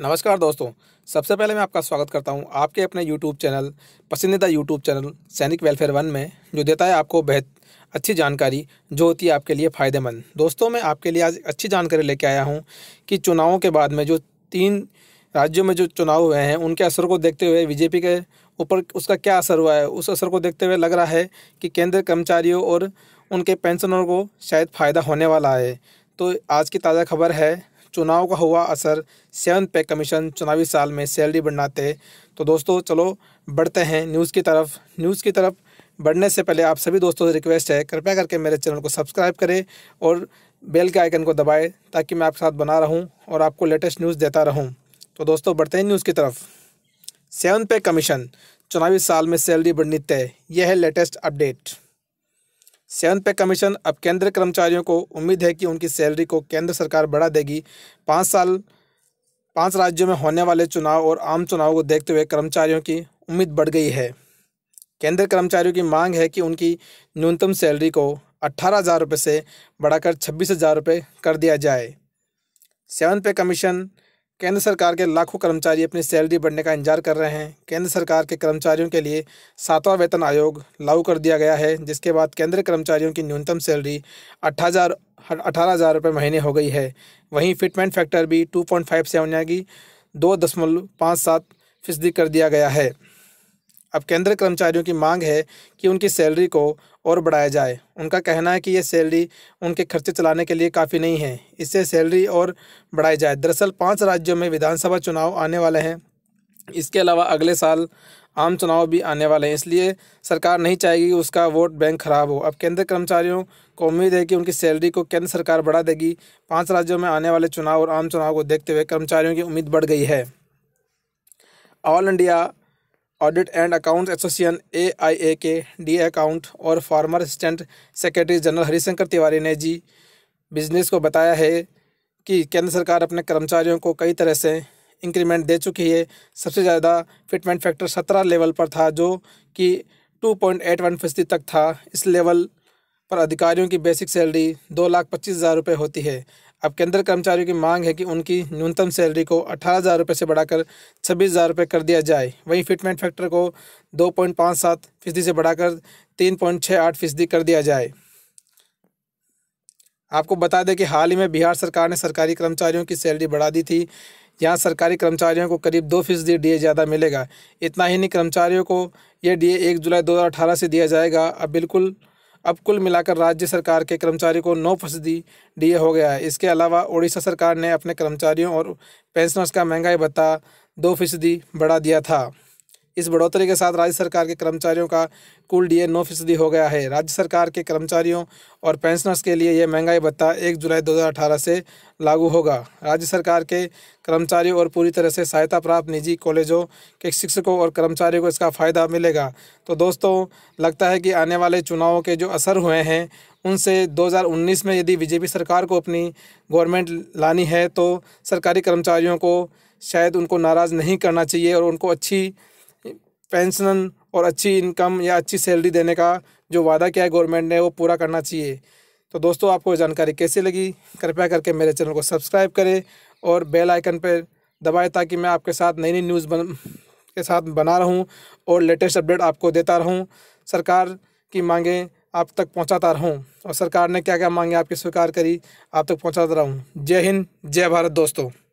नमस्कार दोस्तों सबसे पहले मैं आपका स्वागत करता हूं आपके अपने यूट्यूब चैनल पसंदीदा YouTube channel Sainik welfare one में जो देता है आपको बेहद अच्छी जानकारी जो होती है आपके लिए फ़ायदेमंद दोस्तों मैं आपके लिए आज अच्छी जानकारी लेके आया हूँ कि चुनावों के बाद में जो तीन राज्यों में जो चुनाव हुए हैं उनके असर को देखते हुए बीजेपी के ऊपर उसका क्या असर हुआ है उस असर को देखते हुए लग रहा है कि केंद्र कर्मचारियों और उनके पेंशनरों को शायद फ़ायदा होने वाला है तो आज की ताज़ा खबर है चुनाव का हुआ असर सेवन पे कमीशन चुनावी साल में सैलरी बढ़ना तो दोस्तों चलो बढ़ते हैं न्यूज़ की तरफ न्यूज़ की तरफ बढ़ने से पहले आप सभी दोस्तों से रिक्वेस्ट है कृपया करके मेरे चैनल को सब्सक्राइब करें और बेल के आइकन को दबाएं ताकि मैं आपके साथ बना रहूं और आपको लेटेस्ट न्यूज़ देता रहूं तो दोस्तों बढ़ते हैं न्यूज़ की तरफ सेवन पे कमीशन चुनावी साल में सैलरी बढ़नी तय यह है latest update seven pay commission अब केंद्र कर्मचारियों को उम्मीद है कि उनकी सैलरी को केंद्र सरकार बढ़ा देगी पाँच साल पाँच राज्यों में होने वाले चुनाव और आम चुनाव को देखते हुए कर्मचारियों की उम्मीद बढ़ गई है केंद्र कर्मचारियों की मांग है कि उनकी न्यूनतम सैलरी को अट्ठारह हज़ार रुपये से बढ़ाकर छब्बीस हज़ार रुपये कर दिया जाए सेवन पे कमीशन केंद्र सरकार के लाखों कर्मचारी अपनी सैलरी बढ़ने का इंतजार कर रहे हैं केंद्र सरकार के कर्मचारियों के लिए सातवां वेतन आयोग लागू कर दिया गया है जिसके बाद केंद्र कर्मचारियों की न्यूनतम सैलरी अट्ठाजार अठारह हज़ार रुपये महीने हो गई है वहीं फिटमेंट फैक्टर भी टू पॉइंट फाइव सेवन यानी दो दशमलव पाँच सात फीसदी कर दिया गया है अब केंद्र कर्मचारियों की मांग है कि उनकी सैलरी को और बढ़ाया जाए उनका कहना है कि ये सैलरी उनके खर्चे चलाने के लिए काफ़ी नहीं है इससे सैलरी और बढ़ाई जाए दरअसल पाँच राज्यों में विधानसभा चुनाव आने वाले हैं इसके अलावा अगले साल आम चुनाव भी आने वाले हैं इसलिए सरकार नहीं चाहेगी कि उसका वोट बैंक खराब हो अब केंद्र कर्मचारियों को उम्मीद है कि उनकी सैलरी को केंद्र सरकार बढ़ा देगी पांच राज्यों में आने वाले चुनाव और आम चुनाव को देखते हुए कर्मचारियों की उम्मीद बढ़ गई है all India audit and account association A I A के डी अकाउंट और former assistant secretary general Harishankar Tiwari ने जी बिजनेस को बताया है कि केंद्र सरकार अपने कर्मचारियों को कई तरह से इंक्रीमेंट दे चुकी है सबसे ज़्यादा फिटमेंट फैक्टर सत्रह लेवल पर था जो कि टू पॉइंट एट वन फीसदी तक था इस लेवल पर अधिकारियों की बेसिक सैलरी दो लाख पच्चीस हज़ार रुपये होती है अब केंद्र कर्मचारियों की मांग है कि उनकी न्यूनतम सैलरी को अठारह हज़ार रुपये से बढ़ाकर छब्बीस हज़ार रुपये कर दिया जाए वहीं फिटमेंट फैक्टर को दो पॉइंट पाँच सात फीसदी से बढ़ाकर तीन पॉइंट छः आठ फीसदी कर दिया जाए आपको बता दें कि हाल ही में बिहार सरकार ने सरकारी कर्मचारियों की सैलरी बढ़ा दी थी यहाँ सरकारी कर्मचारियों को करीब दो फीसदी डी ज़्यादा मिलेगा इतना ही नहीं कर्मचारियों को यह डी एक जुलाई अठारह से दिया जाएगा अब बिल्कुल अब कुल मिलाकर राज्य सरकार के कर्मचारी को नौ फीसदी डी हो गया है इसके अलावा उड़ीसा सरकार ने अपने कर्मचारियों और पेंशनर्स का महंगाई भत्ता दो फीसदी बढ़ा दिया था इस बढ़ोतरी के साथ राज्य सरकार के कर्मचारियों का कुल डीए नौ फीसदी हो गया है राज्य सरकार के कर्मचारियों और पेंशनर्स के लिए यह महंगाई भत्ता एक जुलाई 2018 से लागू होगा राज्य सरकार के कर्मचारियों और पूरी तरह से सहायता प्राप्त निजी कॉलेजों के शिक्षकों और कर्मचारियों को इसका फ़ायदा मिलेगा तो दोस्तों लगता है कि आने वाले चुनावों के जो असर हुए हैं उनसे 2019 में यदि बीजेपी सरकार को अपनी गवर्नमेंट लानी है तो सरकारी कर्मचारियों को शायद उनको नाराज़ नहीं करना चाहिए और उनको अच्छी पेंशन और अच्छी इनकम या अच्छी सैलरी देने का जो वादा किया है गवर्नमेंट ने वो पूरा करना चाहिए तो दोस्तों आपको जानकारी कैसी लगी कृपया करके मेरे चैनल को सब्सक्राइब करें और बेल आइकन पर दबाएं ताकि मैं आपके साथ नई नई न्यूज़ बन के साथ बना रहूं और लेटेस्ट अपडेट आपको देता रहूं सरकार की मांगें आप तक पहुंचाता रहूं और सरकार ने क्या क्या मांगे आपकी स्वीकार करी आप तक पहुंचाता रहूं जय हिंद जय भारत दोस्तों